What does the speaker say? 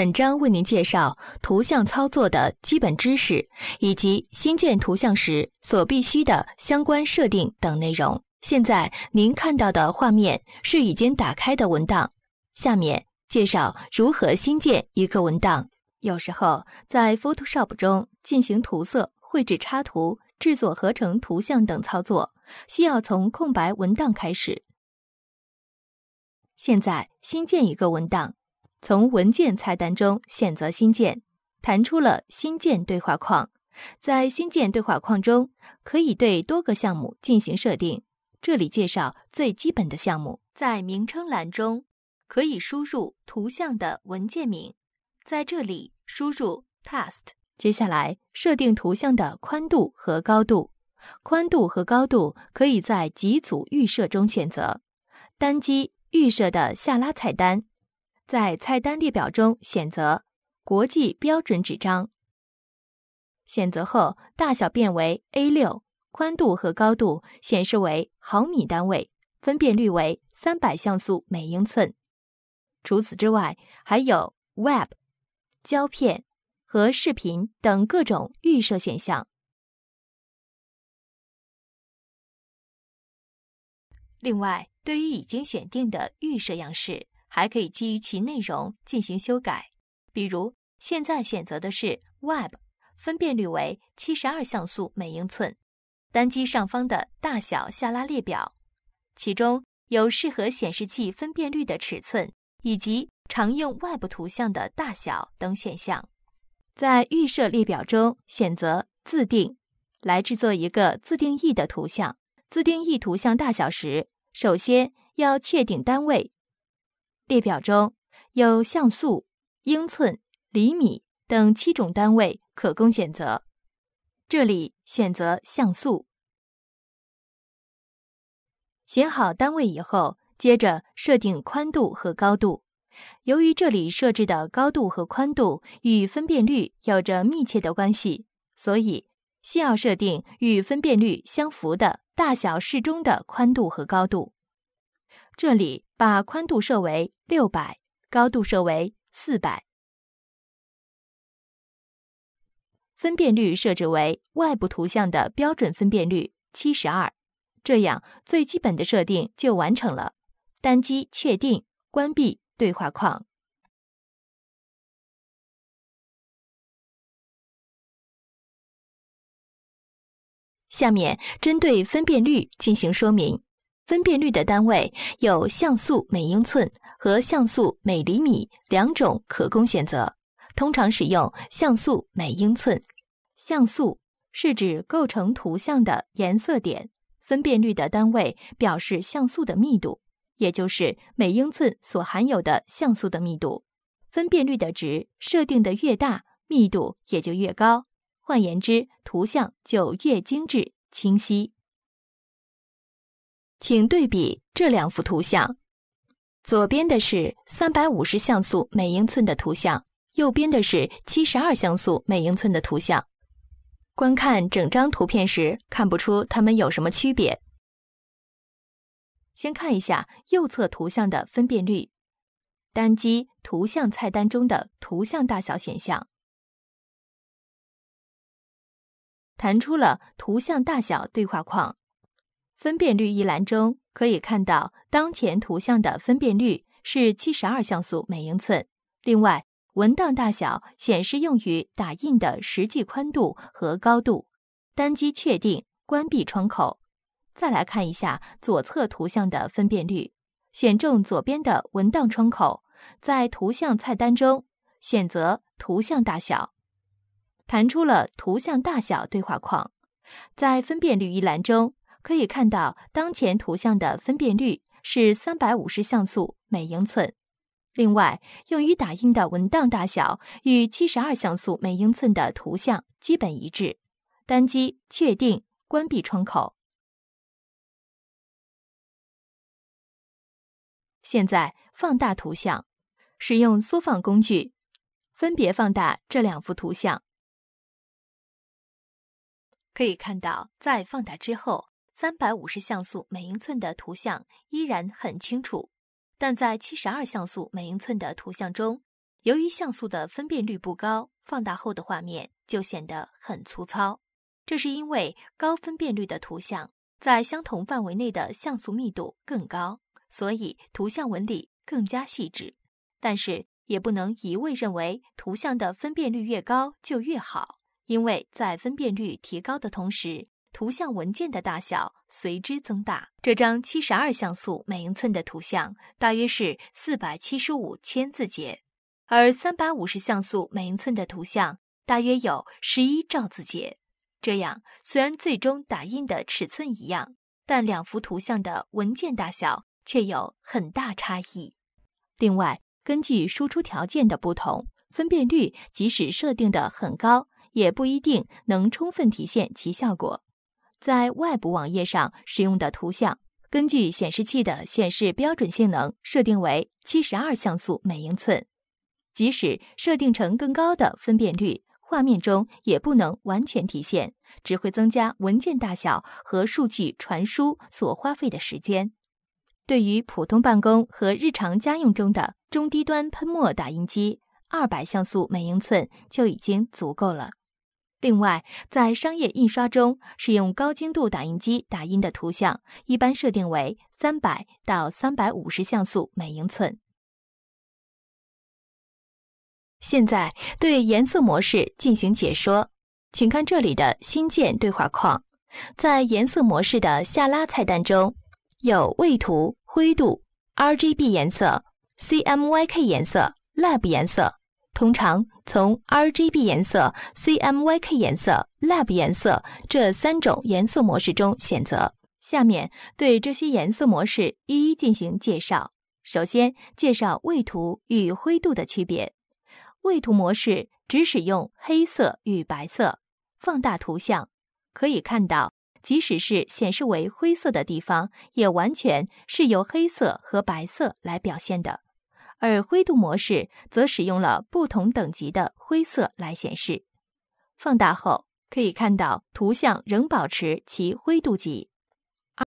本章为您介绍图像操作的基本知识，以及新建图像时所必须的相关设定等内容。现在您看到的画面是已经打开的文档。下面介绍如何新建一个文档。有时候在 Photoshop 中进行涂色、绘制插图、制作合成图像等操作，需要从空白文档开始。现在新建一个文档。从文件菜单中选择新建，弹出了新建对话框。在新建对话框中，可以对多个项目进行设定。这里介绍最基本的项目。在名称栏中，可以输入图像的文件名，在这里输入 “test”。接下来，设定图像的宽度和高度。宽度和高度可以在几组预设中选择，单击预设的下拉菜单。在菜单列表中选择“国际标准纸张”，选择后大小变为 A6，宽度和高度显示为毫米单位，分辨率为三百像素每英寸。除此之外，还有 Web、胶片和视频等各种预设选项。另外，对于已经选定的预设样式。还可以基于其内容进行修改，比如现在选择的是 Web，分辨率为七十二像素每英寸。单击上方的大小下拉列表，其中有适合显示器分辨率的尺寸以及常用 Web 图像的大小等选项。在预设列表中选择自定，来制作一个自定义的图像。自定义图像大小时，首先要确定单位。列表中有像素、英寸、厘米等七种单位可供选择，这里选择像素。选好单位以后，接着设定宽度和高度。由于这里设置的高度和宽度与分辨率有着密切的关系，所以需要设定与分辨率相符的大小适中的宽度和高度。这里。把宽度设为六百，高度设为四百，分辨率设置为外部图像的标准分辨率七十二，这样最基本的设定就完成了。单击确定，关闭对话框。下面针对分辨率进行说明。分辨率的单位有像素每英寸和像素每厘米两种可供选择，通常使用像素每英寸。像素是指构成图像的颜色点，分辨率的单位表示像素的密度，也就是每英寸所含有的像素的密度。分辨率的值设定的越大，密度也就越高，换言之，图像就越精致清晰。请对比这两幅图像，左边的是三百五十像素每英寸的图像，右边的是七十二像素每英寸的图像。观看整张图片时，看不出它们有什么区别。先看一下右侧图像的分辨率，单击“图像”菜单中的“图像大小”选项，弹出了“图像大小”对话框。分辨率一栏中可以看到当前图像的分辨率是七十二像素每英寸。另外，文档大小显示用于打印的实际宽度和高度。单击确定，关闭窗口。再来看一下左侧图像的分辨率。选中左边的文档窗口，在图像菜单中选择图像大小，弹出了图像大小对话框。在分辨率一栏中。可以看到，当前图像的分辨率是三百五十像素每英寸。另外，用于打印的文档大小与七十二像素每英寸的图像基本一致。单击确定，关闭窗口。现在放大图像，使用缩放工具，分别放大这两幅图像。可以看到，在放大之后。三百五十像素每英寸的图像依然很清楚，但在七十二像素每英寸的图像中，由于像素的分辨率不高，放大后的画面就显得很粗糙。这是因为高分辨率的图像在相同范围内的像素密度更高，所以图像纹理更加细致。但是也不能一味认为图像的分辨率越高就越好，因为在分辨率提高的同时。图像文件的大小随之增大。这张七十二像素每英寸的图像大约是四百七十五千字节，而三百五十像素每英寸的图像大约有十一兆字节。这样，虽然最终打印的尺寸一样，但两幅图像的文件大小却有很大差异。另外，根据输出条件的不同，分辨率即使设定的很高，也不一定能充分体现其效果。在外部网页上使用的图像，根据显示器的显示标准性能设定为七十二像素每英寸。即使设定成更高的分辨率，画面中也不能完全体现，只会增加文件大小和数据传输所花费的时间。对于普通办公和日常家用中的中低端喷墨打印机，二百像素每英寸就已经足够了。另外，在商业印刷中，使用高精度打印机打印的图像，一般设定为三百到三百五十像素每英寸。现在对颜色模式进行解说，请看这里的新建对话框，在颜色模式的下拉菜单中有位图、灰度、RGB 颜色、CMYK 颜色、Lab 颜色。通常从 R G B 颜色、C M Y K 颜色、Lab 颜色这三种颜色模式中选择。下面对这些颜色模式一一进行介绍。首先介绍位图与灰度的区别。位图模式只使用黑色与白色。放大图像，可以看到，即使是显示为灰色的地方，也完全是由黑色和白色来表现的。而灰度模式则使用了不同等级的灰色来显示。放大后，可以看到图像仍保持其灰度级。